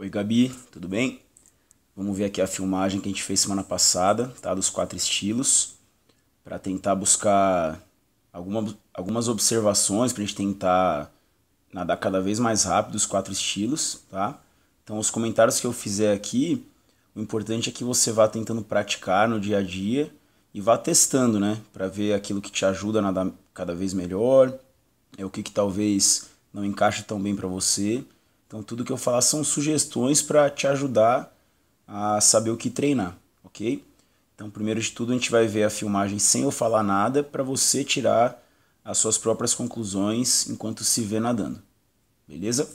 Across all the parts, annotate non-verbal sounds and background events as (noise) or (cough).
Oi Gabi, tudo bem? Vamos ver aqui a filmagem que a gente fez semana passada, tá? Dos quatro estilos, para tentar buscar alguma, algumas observações para a gente tentar nadar cada vez mais rápido os quatro estilos, tá? Então os comentários que eu fizer aqui, o importante é que você vá tentando praticar no dia a dia e vá testando, né? Para ver aquilo que te ajuda a nadar cada vez melhor, é o que, que talvez não encaixe tão bem para você então, tudo que eu falar são sugestões para te ajudar a saber o que treinar, ok? Então, primeiro de tudo, a gente vai ver a filmagem sem eu falar nada para você tirar as suas próprias conclusões enquanto se vê nadando. Beleza?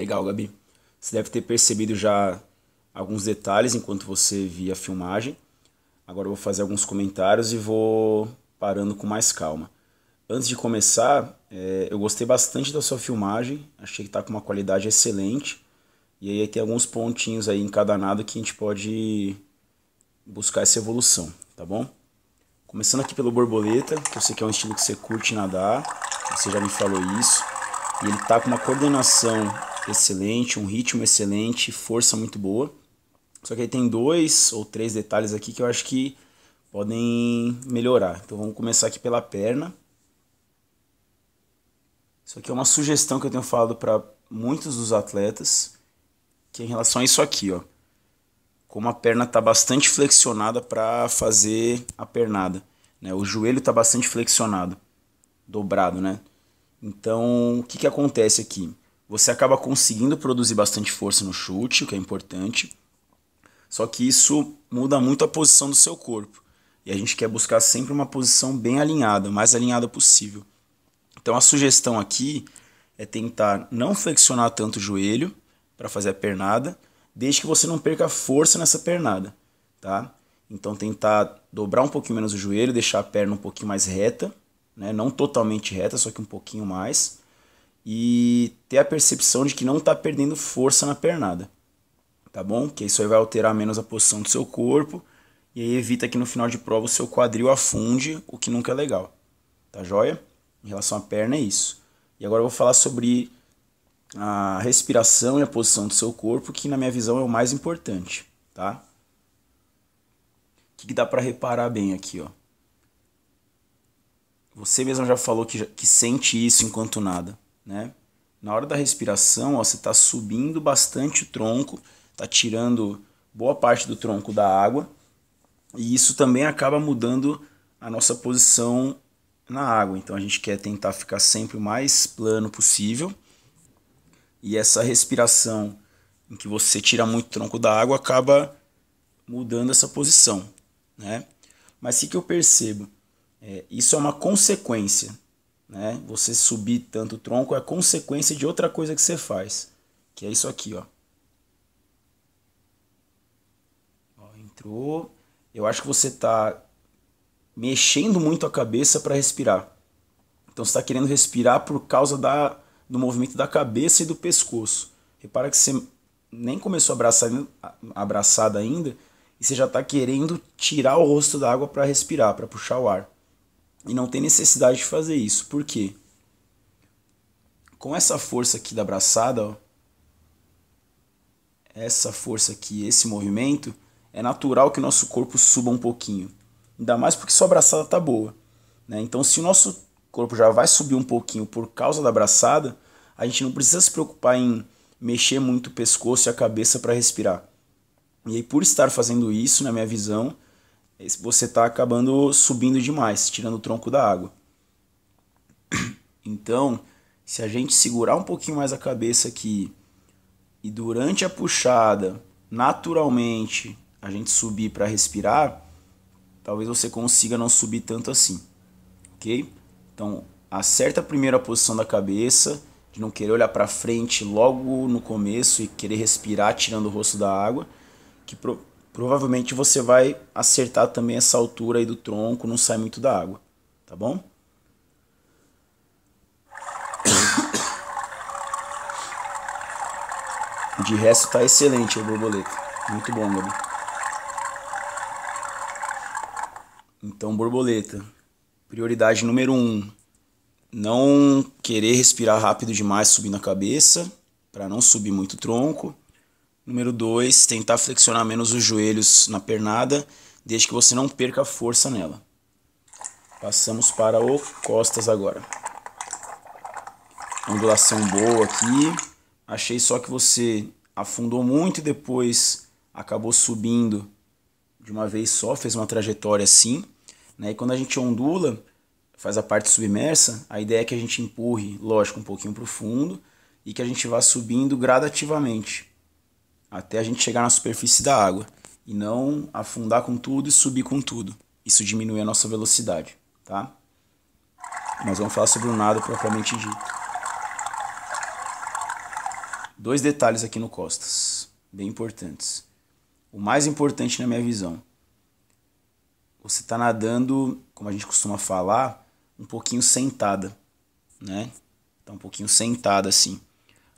Legal, Gabi. Você deve ter percebido já alguns detalhes enquanto você via a filmagem. Agora eu vou fazer alguns comentários e vou parando com mais calma. Antes de começar, é, eu gostei bastante da sua filmagem, achei que está com uma qualidade excelente. E aí tem alguns pontinhos aí nado que a gente pode buscar essa evolução, tá bom? Começando aqui pelo borboleta, que eu sei que é um estilo que você curte nadar, você já me falou isso. E ele tá com uma coordenação excelente, um ritmo excelente, força muito boa. Só que aí tem dois ou três detalhes aqui que eu acho que podem melhorar. Então vamos começar aqui pela perna. Isso aqui é uma sugestão que eu tenho falado para muitos dos atletas, que é em relação a isso aqui, ó. Como a perna está bastante flexionada para fazer a pernada, né? O joelho está bastante flexionado, dobrado, né? Então, o que que acontece aqui? Você acaba conseguindo produzir bastante força no chute, o que é importante. Só que isso muda muito a posição do seu corpo. E a gente quer buscar sempre uma posição bem alinhada, o mais alinhada possível. Então a sugestão aqui é tentar não flexionar tanto o joelho para fazer a pernada, desde que você não perca força nessa pernada, tá? Então tentar dobrar um pouquinho menos o joelho, deixar a perna um pouquinho mais reta, né? Não totalmente reta, só que um pouquinho mais. E ter a percepção de que não está perdendo força na pernada, tá bom? Que isso aí vai alterar menos a posição do seu corpo e aí evita que no final de prova o seu quadril afunde, o que nunca é legal, tá joia? Em relação à perna é isso. E agora eu vou falar sobre a respiração e a posição do seu corpo, que na minha visão é o mais importante, tá? O que, que dá para reparar bem aqui, ó? Você mesmo já falou que, que sente isso enquanto nada, né? Na hora da respiração, ó, você está subindo bastante o tronco, está tirando boa parte do tronco da água, e isso também acaba mudando a nossa posição na água. Então a gente quer tentar ficar sempre o mais plano possível. E essa respiração em que você tira muito tronco da água acaba mudando essa posição, né? Mas o que, eu percebo? É, isso é uma consequência né? Você subir tanto o tronco é consequência de outra coisa que você faz, que é isso aqui, ó. ó entrou. Eu acho que você está mexendo muito a cabeça para respirar. Então você está querendo respirar por causa da, do movimento da cabeça e do pescoço. Repara que você nem começou a abraçar ainda e você já está querendo tirar o rosto da água para respirar, para puxar o ar. E não tem necessidade de fazer isso. Por quê? Com essa força aqui da braçada, ó, essa força aqui, esse movimento, é natural que o nosso corpo suba um pouquinho. Ainda mais porque sua braçada tá boa. Né? Então, se o nosso corpo já vai subir um pouquinho por causa da braçada, a gente não precisa se preocupar em mexer muito o pescoço e a cabeça para respirar. E aí, por estar fazendo isso, na minha visão, você está acabando subindo demais, tirando o tronco da água. (clears throat) Então, se a gente segurar um pouquinho mais a cabeça aqui e durante a puxada, naturalmente, a gente subir para respirar, talvez você consiga não subir tanto assim, ok? Então, acerta a primeira posição da cabeça, de não querer olhar para frente logo no começo e querer respirar tirando o rosto da água, que provavelmente você vai acertar também essa altura aí do tronco, não sai muito da água, tá bom? (coughs) De resto tá excelente o borboleta, muito bom, Gabi. Então, borboleta, prioridade número 1, um, não querer respirar rápido demais subindo a cabeça, para não subir muito tronco Número 2, tentar flexionar menos os joelhos na pernada, desde que você não perca força nela. Passamos para o costas agora. Ondulação boa aqui. Achei só que você afundou muito e depois acabou subindo de uma vez só, fez uma trajetória assim. Né? E quando a gente ondula, faz a parte submersa, a ideia é que a gente empurre, lógico, um pouquinho para o fundo e que a gente vá subindo gradativamente até a gente chegar na superfície da água e não afundar com tudo e subir com tudo. Isso diminui a nossa velocidade, tá? Nós vamos falar sobre o nado propriamente dito. Dois detalhes aqui no Costas, bem importantes. O mais importante na minha visão, você está nadando, como a gente costuma falar, um pouquinho sentada, né? Tá um pouquinho sentada assim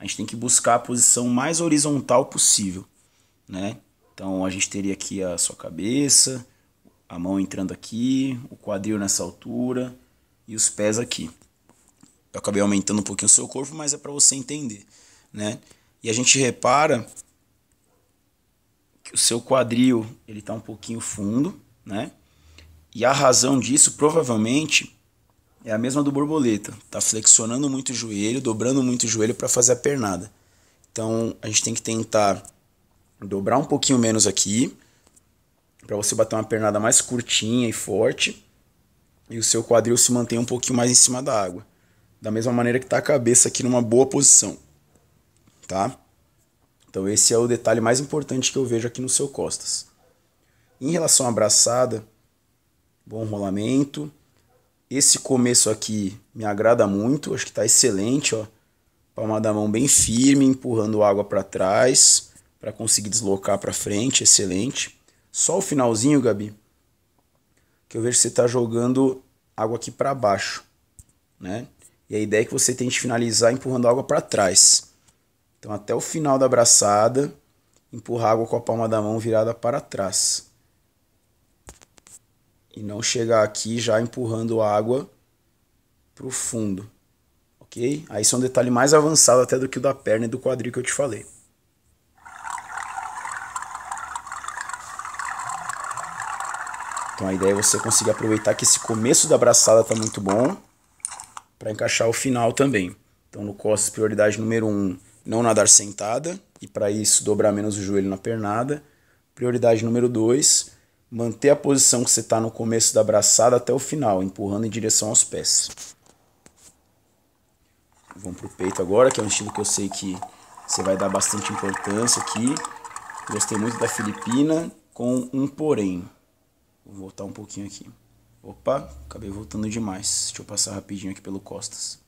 a gente tem que buscar a posição mais horizontal possível, né? Então a gente teria aqui a sua cabeça, a mão entrando aqui, o quadril nessa altura e os pés aqui. Eu acabei aumentando um pouquinho o seu corpo, mas é para você entender, né? E a gente repara que o seu quadril ele está um pouquinho fundo, né? E a razão disso provavelmente é a mesma do borboleta. Tá flexionando muito o joelho, dobrando muito o joelho para fazer a pernada. Então a gente tem que tentar dobrar um pouquinho menos aqui para você bater uma pernada mais curtinha e forte e o seu quadril se mantém um pouquinho mais em cima da água. Da mesma maneira que tá a cabeça aqui numa boa posição, tá? Então esse é o detalhe mais importante que eu vejo aqui no seu costas. Em relação à abraçada, bom rolamento, esse começo aqui me agrada muito, acho que está excelente, ó. Palma da mão bem firme, empurrando água para trás para conseguir deslocar para frente, excelente. Só o finalzinho, Gabi, que eu vejo que você está jogando água aqui para baixo, né? E a ideia é que você tente finalizar empurrando água para trás. Então até o final da abraçada, empurrar água com a palma da mão virada para trás e não chegar aqui já empurrando água para o fundo, ok? Aí isso é um detalhe mais avançado até do que o da perna e do quadril que eu te falei. Então a ideia é você conseguir aproveitar que esse começo da braçada está muito bom para encaixar o final também. Então no costas, prioridade número 1, um, não nadar sentada e para isso dobrar menos o joelho na pernada. Prioridade número 2, manter a posição que você está no começo da braçada até o final, empurrando em direção aos pés. Vamos para o peito agora, que é um estilo que eu sei que você vai dar bastante importância aqui. Gostei muito da Filipina, com um porém. Vou voltar um pouquinho aqui. Opa, acabei voltando demais. Deixa eu passar rapidinho aqui pelo costas.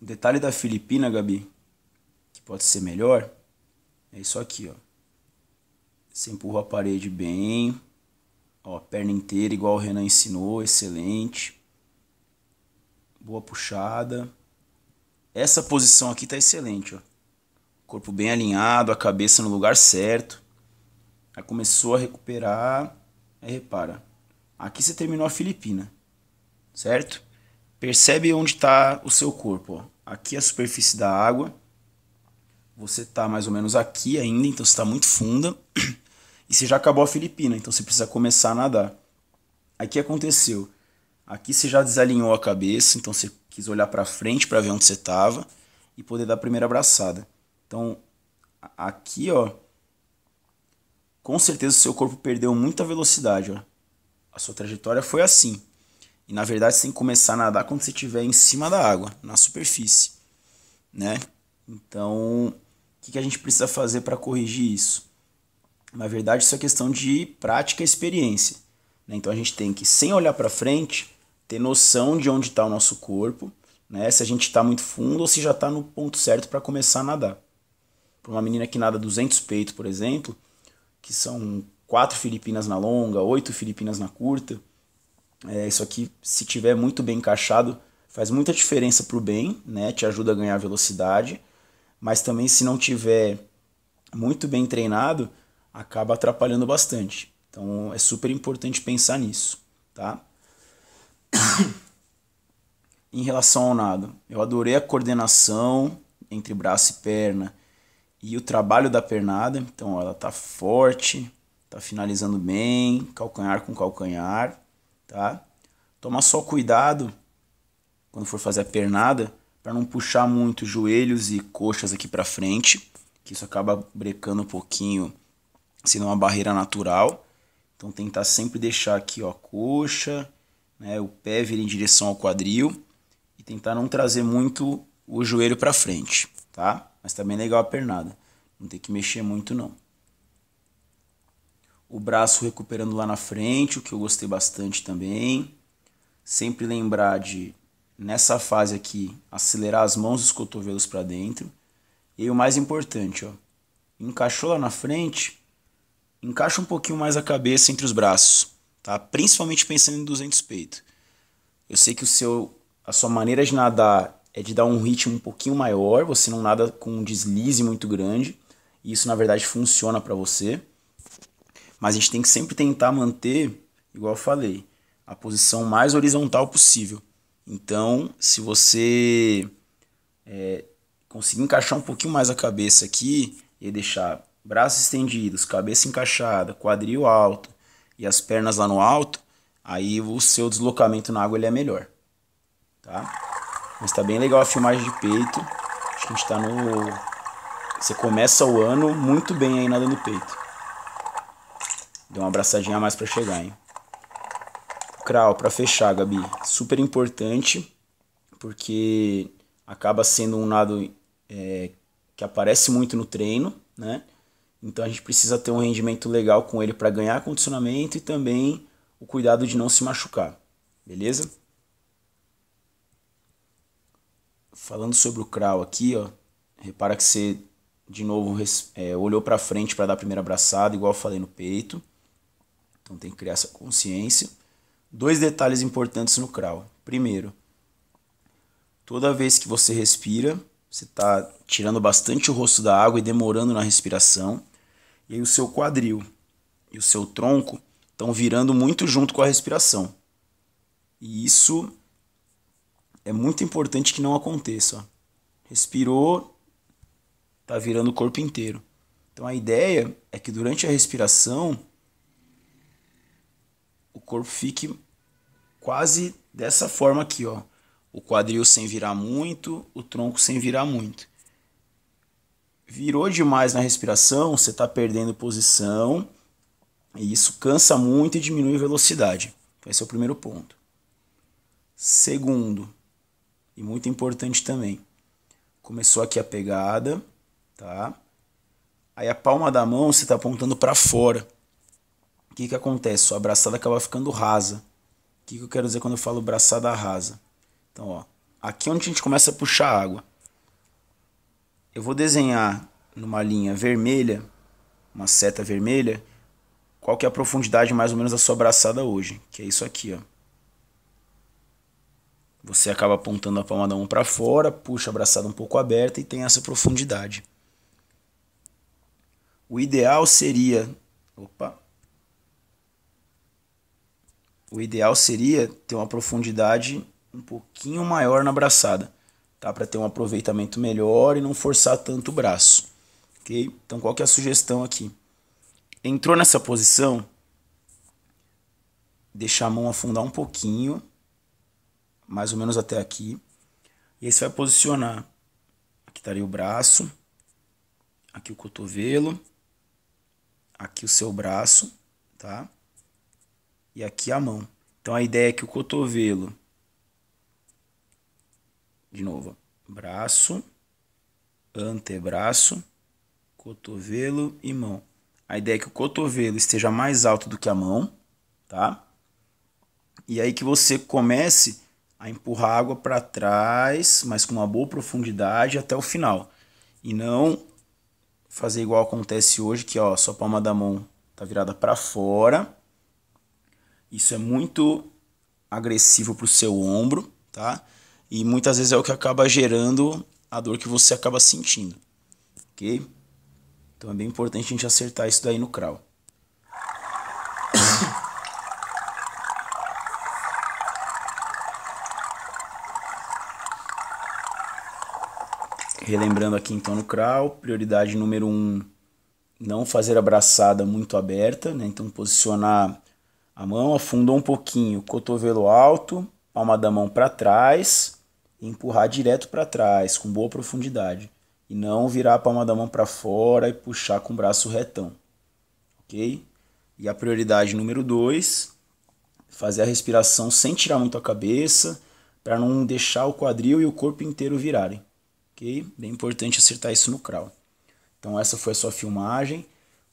O detalhe da Filipina, Gabi, que pode ser melhor, é isso aqui, ó. Você empurra a parede bem. Ó, perna inteira, igual o Renan ensinou, excelente. Boa puxada. Essa posição aqui tá excelente, ó. Corpo bem alinhado, a cabeça no lugar certo. Aí começou a recuperar. Aí repara. Aqui você terminou a Filipina, certo? Percebe onde está o seu corpo. Ó. Aqui é a superfície da água. Você está mais ou menos aqui ainda, então está muito funda. (clears throat) E se já acabou a Filipina, então você precisa começar a nadar. Aí o que aconteceu? Aqui você já desalinhou a cabeça, então você quis olhar para frente para ver onde você estava e poder dar a primeira abraçada. Então, aqui, ó, com certeza o seu corpo perdeu muita velocidade, ó. A sua trajetória foi assim. E na verdade você tem que começar a nadar quando você estiver em cima da água, na superfície, né? Então, o que, que a gente precisa fazer para corrigir isso? Na verdade, isso é questão de prática e experiência. Né? Então a gente tem que, sem olhar para frente, ter noção de onde está o nosso corpo, né? se a gente está muito fundo ou se já está no ponto certo para começar a nadar. Para uma menina que nada 200 peitos, por exemplo, que são quatro Filipinas na longa, oito Filipinas na curta, é, isso aqui, se tiver muito bem encaixado, faz muita diferença para o bem, né? te ajuda a ganhar velocidade, mas também se não tiver muito bem treinado, acaba atrapalhando bastante. Então é super importante pensar nisso, tá? (coughs) em relação ao nado, eu adorei a coordenação entre braço e perna e o trabalho da pernada. Então ela tá forte, tá finalizando bem, calcanhar com calcanhar, tá? Toma só cuidado quando for fazer a pernada para não puxar muito joelhos e coxas aqui para frente, que isso acaba brecando um pouquinho sendo é uma barreira natural. Então tentar sempre deixar aqui ó, a coxa, né, o pé vir em direção ao quadril e tentar não trazer muito o joelho para frente, tá? Mas também é legal a pernada, não tem que mexer muito não. O braço recuperando lá na frente, o que eu gostei bastante também. Sempre lembrar de nessa fase aqui acelerar as mãos e os cotovelos para dentro. E aí, o mais importante, ó, encaixou lá na frente, Encaixa um pouquinho mais a cabeça entre os braços, tá? Principalmente pensando em 200 peito. Eu sei que o seu a sua maneira de nadar é de dar um ritmo um pouquinho maior, você não nada com um deslize muito grande, e isso na verdade funciona para você. Mas a gente tem que sempre tentar manter, igual eu falei, a posição mais horizontal possível. Então, se você é, conseguir encaixar um pouquinho mais a cabeça aqui e deixar braços estendidos, cabeça encaixada, quadril alto e as pernas lá no alto, aí o seu deslocamento na água ele é melhor. Tá? Mas tá bem legal a filmagem de peito. Acho que a gente tá no. Você começa o ano muito bem aí nadando peito. Deu uma abraçadinha a mais para chegar, hein? Crawl, para fechar, Gabi. Super importante, porque acaba sendo um nado é, que aparece muito no treino, né? Então a gente precisa ter um rendimento legal com ele para ganhar condicionamento e também o cuidado de não se machucar, beleza? Falando sobre o crawl aqui, ó, repara que você de novo é, olhou para frente para dar a primeira abraçada, igual eu falei no peito. Então tem que criar essa consciência. Dois detalhes importantes no crawl. Primeiro, toda vez que você respira, você está tirando bastante o rosto da água e demorando na respiração e o seu quadril e o seu tronco estão virando muito junto com a respiração. E isso é muito importante que não aconteça. Respirou, tá virando o corpo inteiro. Então a ideia é que durante a respiração o corpo fique quase dessa forma aqui, ó. O quadril sem virar muito, o tronco sem virar muito virou demais na respiração, você está perdendo posição e isso cansa muito e diminui a velocidade. Então, esse é o primeiro ponto. Segundo, e muito importante também, começou aqui a pegada, tá? Aí a palma da mão você está apontando para fora. O que, que acontece? Sua braçada acaba ficando rasa. O que, que eu quero dizer quando eu falo braçada rasa? Então, ó, aqui é onde a gente começa a puxar água eu vou desenhar numa linha vermelha, uma seta vermelha, qual que é a profundidade mais ou menos da sua braçada hoje, que é isso aqui, ó. Você acaba apontando a palma da mão para fora, puxa a braçada um pouco aberta e tem essa profundidade. O ideal seria, opa. O ideal seria ter uma profundidade um pouquinho maior na braçada tá? Para ter um aproveitamento melhor e não forçar tanto o braço, ok? Então qual que é a sugestão aqui? Entrou nessa posição, deixar a mão afundar um pouquinho, mais ou menos até aqui, e aí você vai posicionar, aqui estaria tá o braço, aqui o cotovelo, aqui o seu braço, tá? E aqui a mão. Então a ideia é que o cotovelo de novo, braço, antebraço, cotovelo e mão. A ideia é que o cotovelo esteja mais alto do que a mão, tá? E aí que você comece a empurrar a água para trás, mas com uma boa profundidade até o final. E não fazer igual acontece hoje, que ó, só palma da mão tá virada para fora. Isso é muito agressivo para o seu ombro, tá? E muitas vezes é o que acaba gerando a dor que você acaba sentindo. Ok? Então é bem importante a gente acertar isso daí no crawl. (coughs) Relembrando aqui então no crawl, prioridade número 1, um, não fazer a braçada muito aberta, né? Então posicionar a mão, afundou um pouquinho, cotovelo alto, palma da mão para trás e empurrar direto para trás, com boa profundidade. E não virar a palma da mão para fora e puxar com o braço retão. Ok? E a prioridade número 2, fazer a respiração sem tirar muito a cabeça, para não deixar o quadril e o corpo inteiro virarem. Ok? Bem importante acertar isso no crawl. Então essa foi a sua filmagem,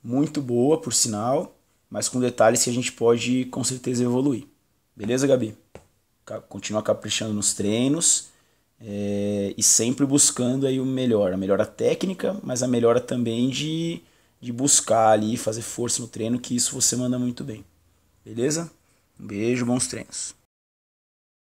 muito boa por sinal, mas com detalhes que a gente pode com certeza evoluir. Beleza, Gabi? continuar caprichando nos treinos é, e sempre buscando aí o melhor, a melhora técnica, mas a melhora também de, de buscar ali, fazer força no treino, que isso você manda muito bem. Beleza? Um beijo, bons treinos.